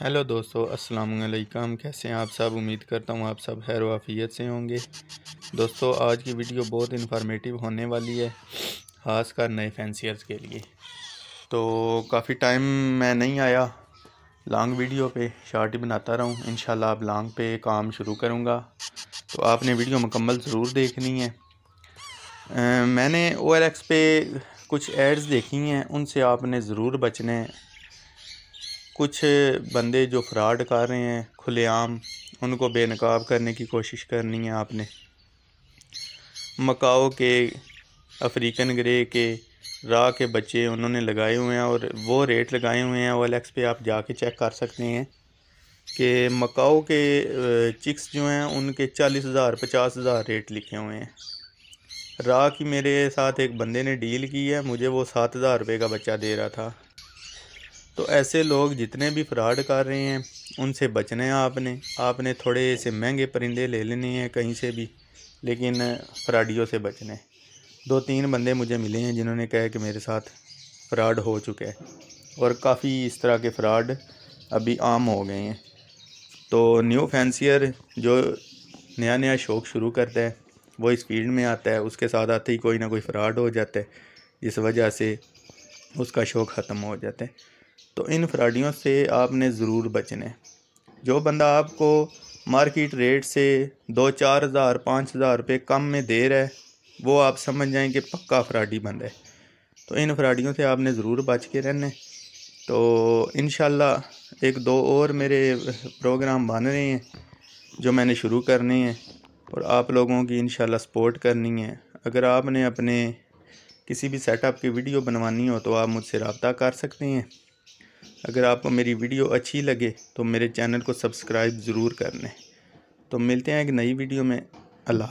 hello दोस्तों अस्सलाम वालेकुम कैसे हैं आप सब उम्मीद करता हूँ आप सब खैर वाफियत से होंगे दोस्तों आज की वीडियो बहुत इन्फॉर्मेटिव होने वाली है ख़ास कर नए फैंसियर्स के लिए तो काफ़ी टाइम मैं नहीं आया लॉन्ग वीडियो पे शॉर्ट ही बनाता रहूं हूँ इन आप लॉन्ग पे काम शुरू करूँगा तो आपने वीडियो मुकम्मल ज़रूर देखनी है आ, मैंने ओ पे कुछ एड्स देखी हैं उनसे आपने ज़रूर बचने कुछ बंदे जो फ्रॉड कर रहे हैं खुलेआम उनको बेनकाब करने की कोशिश करनी है आपने मकाओ के अफ्रीकन ग्रे के रा के बच्चे उन्होंने लगाए हुए हैं और वो रेट लगाए हुए हैं ओ पे आप जाके चेक कर सकते हैं कि मकाओ के चिक्स जो हैं उनके चालीस हज़ार पचास हज़ार रेट लिखे हुए हैं रा की मेरे साथ एक बंदे ने डील की है मुझे वो सात हज़ार रुपये का बच्चा दे रहा था तो ऐसे लोग जितने भी फ्रॉड कर रहे हैं उनसे बचने हैं आपने आपने थोड़े से महंगे परिंदे ले लेने हैं कहीं से भी लेकिन फ्राडियों से बचने दो तीन बंदे मुझे मिले हैं जिन्होंने कहा कि मेरे साथ फ्रॉड हो चुका है और काफ़ी इस तरह के फ्रॉड अभी आम हो गए हैं तो न्यू फैंसियर जो नया नया शौक़ शुरू करता है वो इस फील्ड में आता है उसके साथ आते ही कोई ना कोई फ्रॉड हो जाता है इस वजह से उसका शौक़ ख़त्म हो जाता है तो इन फ्रॉडियों से आपने ज़रूर बचने जो बंदा आपको मार्केट रेट से दो चार हज़ार पाँच हज़ार रुपये कम में दे रहा है वो आप समझ जाएँ कि पक्का फ्राडी बंदा है तो इन फ्राडियों से आपने ज़रूर बच के रहने तो इन एक दो और मेरे प्रोग्राम बन रहे हैं जो मैंने शुरू करने हैं और आप लोगों की इन सपोर्ट करनी है अगर आपने अपने किसी भी सेटअप की वीडियो बनवानी हो तो आप मुझसे रबता कर सकते हैं अगर आपको मेरी वीडियो अच्छी लगे तो मेरे चैनल को सब्सक्राइब ज़रूर कर लें तो मिलते हैं एक नई वीडियो में अल्लाह